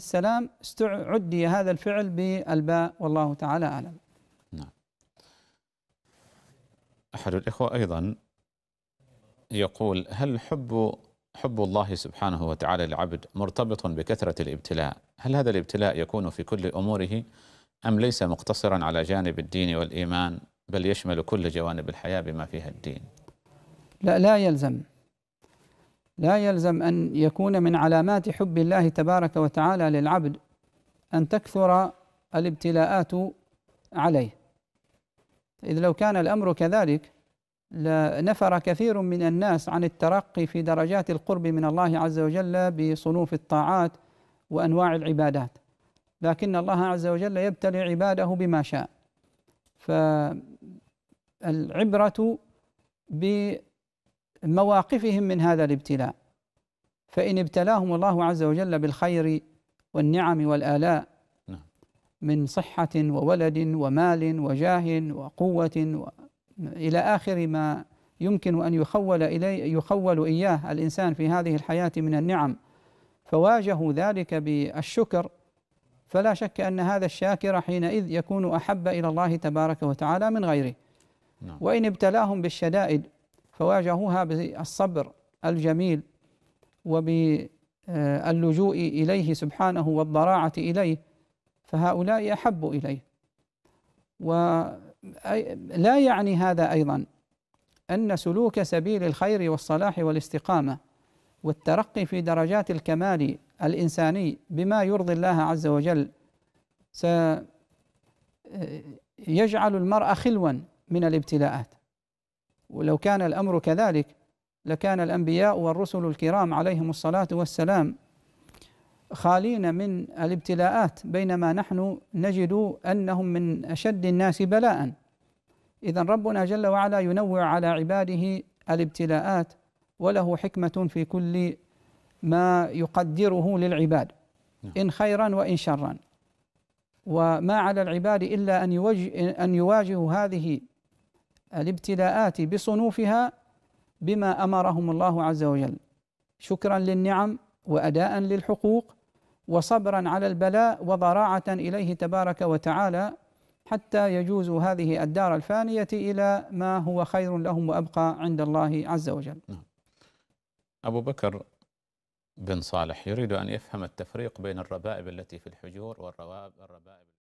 السلام استعدي هذا الفعل بالباء والله تعالى أعلم نعم أحد الإخوة أيضا يقول هل حب حب الله سبحانه وتعالى للعبد مرتبط بكثرة الابتلاء هل هذا الابتلاء يكون في كل أموره أم ليس مقتصرا على جانب الدين والإيمان بل يشمل كل جوانب الحياة بما فيها الدين لا لا يلزم لا يلزم ان يكون من علامات حب الله تبارك وتعالى للعبد ان تكثر الابتلاءات عليه اذ لو كان الامر كذلك لنفر كثير من الناس عن الترقي في درجات القرب من الله عز وجل بصنوف الطاعات وانواع العبادات لكن الله عز وجل يبتلي عباده بما شاء فالعبره ب مواقفهم من هذا الابتلاء فإن ابتلاهم الله عز وجل بالخير والنعم والآلاء نعم. من صحة وولد ومال وجاه وقوة إلى آخر ما يمكن أن يخول إليه يخول إياه الإنسان في هذه الحياة من النعم فواجهوا ذلك بالشكر فلا شك أن هذا الشاكر حينئذ يكون أحب إلى الله تبارك وتعالى من غيره نعم. وإن ابتلاهم بالشدائد فواجهوها بالصبر الجميل وباللجوء إليه سبحانه والضراعة إليه فهؤلاء أحب إليه ولا يعني هذا أيضا أن سلوك سبيل الخير والصلاح والاستقامة والترقي في درجات الكمال الإنساني بما يرضي الله عز وجل سيجعل المرء خلوا من الابتلاءات ولو كان الأمر كذلك لكان الأنبياء والرسل الكرام عليهم الصلاة والسلام خالين من الابتلاءات بينما نحن نجد أنهم من أشد الناس بلاءً إذا ربنا جل وعلا ينوع على عباده الابتلاءات وله حكمة في كل ما يقدره للعباد نعم. إن خيرا وإن شرا وما على العباد إلا أن, يوجه أن يواجهوا هذه الابتلاءات بصنوفها بما امرهم الله عز وجل شكرا للنعم واداء للحقوق وصبرا على البلاء وضراعه اليه تبارك وتعالى حتى يجوز هذه الدار الفانيه الى ما هو خير لهم وابقى عند الله عز وجل. نعم. ابو بكر بن صالح يريد ان يفهم التفريق بين الربائب التي في الحجور والربائب